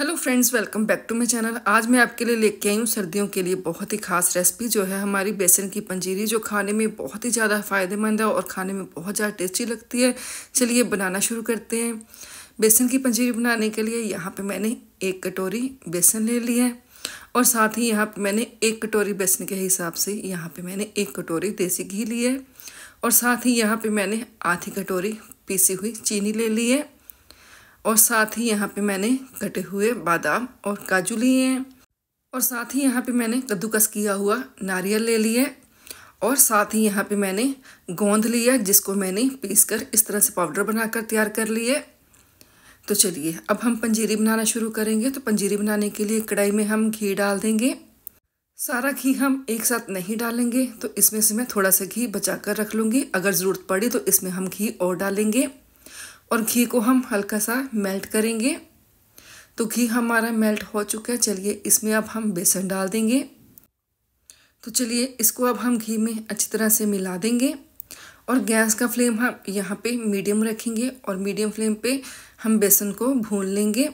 hello friends welcome back to my channel आज मैं आपके लिए लेके आई हूँ सर्दियों के लिए बहुत ही खास रेसिपी जो है हमारी बेसन की पंजीरी जो खाने में बहुत ही ज़्यादा फ़ायदेमंद है और खाने में बहुत ज़्यादा टेस्टी लगती है चलिए बनाना शुरू करते हैं बेसन की पंजीरी बनाने के लिए यहाँ पे मैंने एक कटोरी बेसन ले ली है और साथ ही यहाँ पर मैंने एक कटोरी बेसन के हिसाब से यहाँ पर मैंने एक कटोरी देसी घी ली है और साथ ही यहाँ पर मैंने आधी कटोरी पीसी हुई चीनी ले ली है और साथ ही यहाँ पे मैंने कटे हुए बादाम और काजू लिए हैं और साथ ही यहाँ पे मैंने कद्दूकस किया हुआ नारियल ले लिए और साथ ही यहाँ पे मैंने गोंद लिया जिसको मैंने पीस कर इस तरह से पाउडर बनाकर तैयार कर लिए तो चलिए अब हम पंजीरी बनाना शुरू करेंगे तो पंजीरी बनाने के लिए कढ़ाई में हम घी डाल देंगे सारा घी हम एक साथ नहीं डालेंगे तो इसमें से मैं थोड़ा सा घी बचा कर रख लूँगी अगर ज़रूरत पड़ी तो इसमें हम घी और डालेंगे और घी को हम हल्का सा मेल्ट करेंगे तो घी हमारा मेल्ट हो चुका है चलिए इसमें अब हम बेसन डाल देंगे तो चलिए इसको अब हम घी में अच्छी तरह से मिला देंगे और गैस का फ्लेम हम यहाँ पे मीडियम रखेंगे और मीडियम फ्लेम पे हम बेसन को भून लेंगे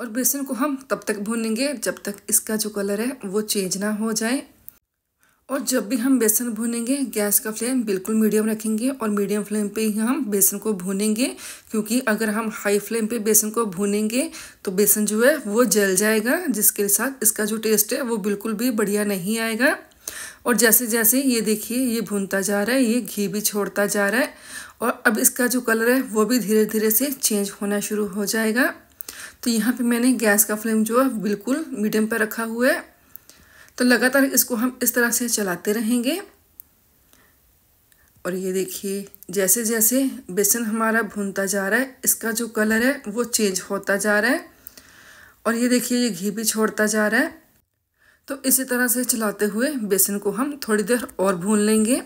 और बेसन को हम तब तक भूनेंगे जब तक इसका जो कलर है वो चेंज ना हो जाए और जब भी हम बेसन भूनेंगे गैस का फ्लेम बिल्कुल मीडियम रखेंगे और मीडियम फ्लेम पे ही हम बेसन को भूनेंगे क्योंकि अगर हम हाई फ्लेम पे बेसन को भूनेंगे तो बेसन जो है वो जल जाएगा जिसके साथ इसका जो टेस्ट है वो बिल्कुल भी बढ़िया नहीं आएगा और जैसे जैसे ये देखिए ये भूनता जा रहा है ये घी भी छोड़ता जा रहा है और अब इसका जो कलर है वो भी धीरे धीरे से चेंज होना शुरू हो जाएगा तो यहाँ पे मैंने गैस का फ्लेम जो है बिल्कुल मीडियम पर रखा हुआ है तो लगातार इसको हम इस तरह से चलाते रहेंगे और ये देखिए जैसे जैसे बेसन हमारा भूनता जा रहा है इसका जो कलर है वो चेंज होता जा रहा है और ये देखिए ये घी भी छोड़ता जा रहा है तो इसी तरह से चलाते हुए बेसन को हम थोड़ी देर और भून लेंगे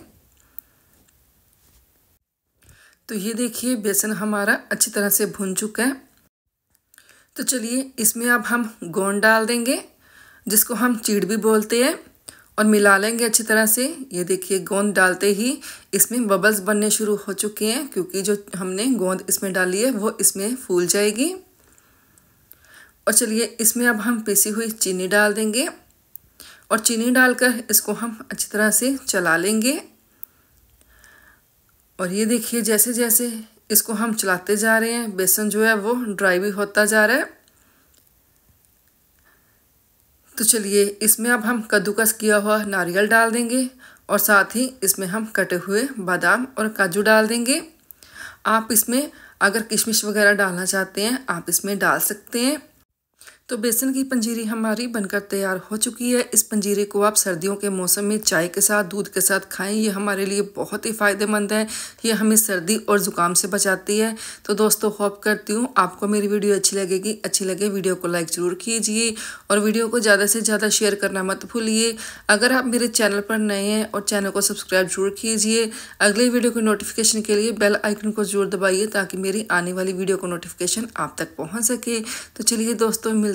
तो ये देखिए बेसन हमारा अच्छी तरह से भून चुका है तो चलिए इसमें अब हम गोंद डाल देंगे जिसको हम चीड़ भी बोलते हैं और मिला लेंगे अच्छी तरह से ये देखिए गोंद डालते ही इसमें बबल्स बनने शुरू हो चुके हैं क्योंकि जो हमने गोंद इसमें डाली है वो इसमें फूल जाएगी और चलिए इसमें अब हम पिसी हुई चीनी डाल देंगे और चीनी डालकर इसको हम अच्छी तरह से चला लेंगे और ये देखिए जैसे जैसे इसको हम चलाते जा रहे हैं बेसन जो है वो ड्राई भी होता जा रहा है तो चलिए इसमें अब हम कद्दूकस किया हुआ नारियल डाल देंगे और साथ ही इसमें हम कटे हुए बादाम और काजू डाल देंगे आप इसमें अगर किशमिश वगैरह डालना चाहते हैं आप इसमें डाल सकते हैं तो बेसन की पंजीरी हमारी बनकर तैयार हो चुकी है इस पंजीरे को आप सर्दियों के मौसम में चाय के साथ दूध के साथ खाएं ये हमारे लिए बहुत ही फ़ायदेमंद है ये हमें सर्दी और ज़ुकाम से बचाती है तो दोस्तों होप करती हूँ आपको मेरी वीडियो अच्छी लगेगी अच्छी लगे वीडियो को लाइक ज़रूर कीजिए और वीडियो को ज़्यादा से ज़्यादा शेयर करना मत भूलिए अगर आप मेरे चैनल पर नए हैं और चैनल को सब्सक्राइब जरूर कीजिए अगले वीडियो के नोटिफिकेशन के लिए बेल आइकन को जरूर दबाइए ताकि मेरी आने वाली वीडियो को नोटिफिकेशन आप तक पहुँच सके तो चलिए दोस्तों मिल